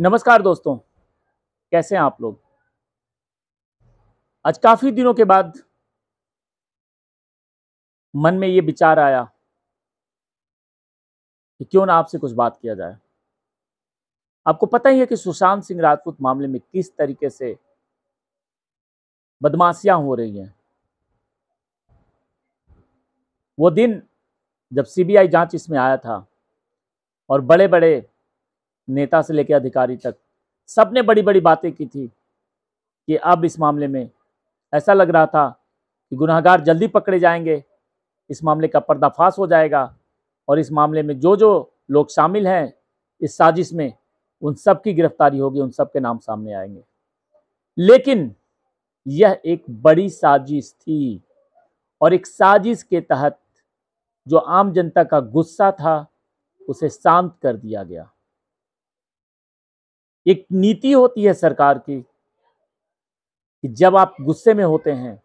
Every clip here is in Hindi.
नमस्कार दोस्तों कैसे हैं आप लोग आज काफ़ी दिनों के बाद मन में ये विचार आया कि क्यों ना आपसे कुछ बात किया जाए आपको पता ही है कि सुशांत सिंह राजपूत मामले में किस तरीके से बदमाशियां हो रही हैं वो दिन जब सीबीआई जांच इसमें आया था और बड़े बड़े नेता से लेकर अधिकारी तक सब ने बड़ी बड़ी बातें की थी कि अब इस मामले में ऐसा लग रहा था कि गुनाहगार जल्दी पकड़े जाएंगे इस मामले का पर्दाफाश हो जाएगा और इस मामले में जो जो लोग शामिल हैं इस साजिश में उन सब की गिरफ्तारी होगी उन सब के नाम सामने आएंगे लेकिन यह एक बड़ी साजिश थी और एक साजिश के तहत जो आम जनता का गुस्सा था उसे शांत कर दिया गया एक नीति होती है सरकार की कि जब आप गुस्से में होते हैं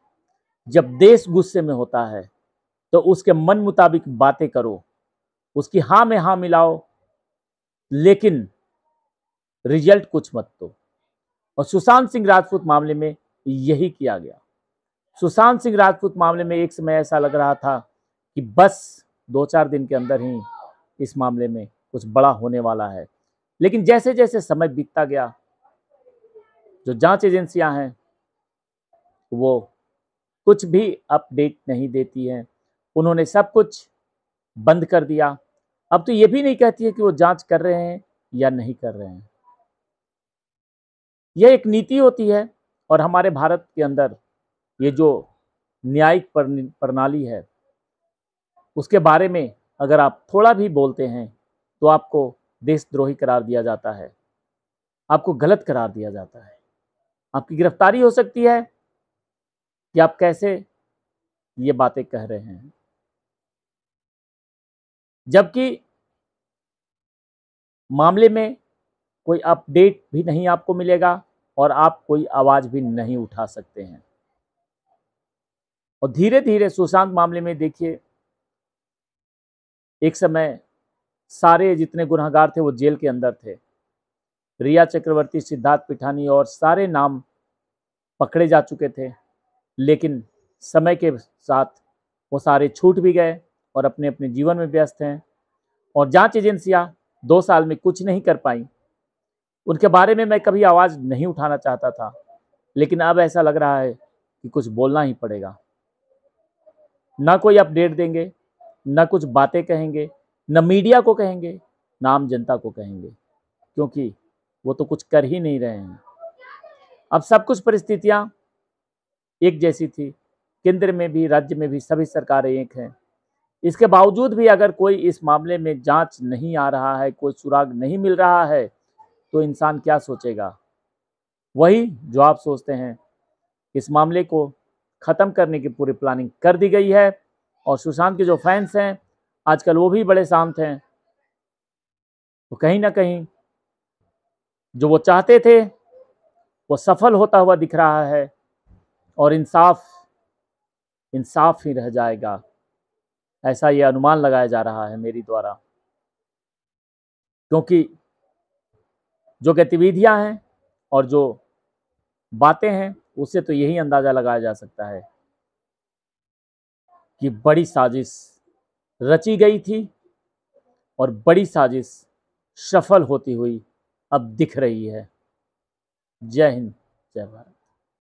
जब देश गुस्से में होता है तो उसके मन मुताबिक बातें करो उसकी हाँ में हाँ मिलाओ लेकिन रिजल्ट कुछ मत दो और सुशांत सिंह राजपूत मामले में यही किया गया सुशांत सिंह राजपूत मामले में एक समय ऐसा लग रहा था कि बस दो चार दिन के अंदर ही इस मामले में कुछ बड़ा होने वाला है लेकिन जैसे जैसे समय बीतता गया जो जांच एजेंसियां हैं वो कुछ भी अपडेट नहीं देती हैं उन्होंने सब कुछ बंद कर दिया अब तो ये भी नहीं कहती है कि वो जांच कर रहे हैं या नहीं कर रहे हैं यह एक नीति होती है और हमारे भारत के अंदर ये जो न्यायिक प्रणाली है उसके बारे में अगर आप थोड़ा भी बोलते हैं तो आपको देशद्रोही करार दिया जाता है आपको गलत करार दिया जाता है आपकी गिरफ्तारी हो सकती है कि आप कैसे ये बातें कह रहे हैं जबकि मामले में कोई अपडेट भी नहीं आपको मिलेगा और आप कोई आवाज़ भी नहीं उठा सकते हैं और धीरे धीरे सुशांत मामले में देखिए एक समय सारे जितने गुनहगार थे वो जेल के अंदर थे रिया चक्रवर्ती सिद्धार्थ पिठानी और सारे नाम पकड़े जा चुके थे लेकिन समय के साथ वो सारे छूट भी गए और अपने अपने जीवन में व्यस्त हैं और जांच एजेंसियां दो साल में कुछ नहीं कर पाई उनके बारे में मैं कभी आवाज़ नहीं उठाना चाहता था लेकिन अब ऐसा लग रहा है कि कुछ बोलना ही पड़ेगा ना कोई अपडेट देंगे ना कुछ बातें कहेंगे न मीडिया को कहेंगे न आम जनता को कहेंगे क्योंकि वो तो कुछ कर ही नहीं रहे हैं अब सब कुछ परिस्थितियां एक जैसी थी केंद्र में भी राज्य में भी सभी सरकारें एक हैं इसके बावजूद भी अगर कोई इस मामले में जांच नहीं आ रहा है कोई सुराग नहीं मिल रहा है तो इंसान क्या सोचेगा वही जो आप सोचते हैं इस मामले को ख़त्म करने की पूरी प्लानिंग कर दी गई है और सुशांत के जो फैंस हैं आजकल वो भी बड़े शांत हैं तो कहीं ना कहीं जो वो चाहते थे वो सफल होता हुआ दिख रहा है और इंसाफ इंसाफ ही रह जाएगा ऐसा ये अनुमान लगाया जा रहा है मेरी द्वारा क्योंकि जो गतिविधियां हैं और जो बातें हैं उससे तो यही अंदाज़ा लगाया जा सकता है कि बड़ी साजिश रची गई थी और बड़ी साजिश सफल होती हुई अब दिख रही है जय हिंद जय भारत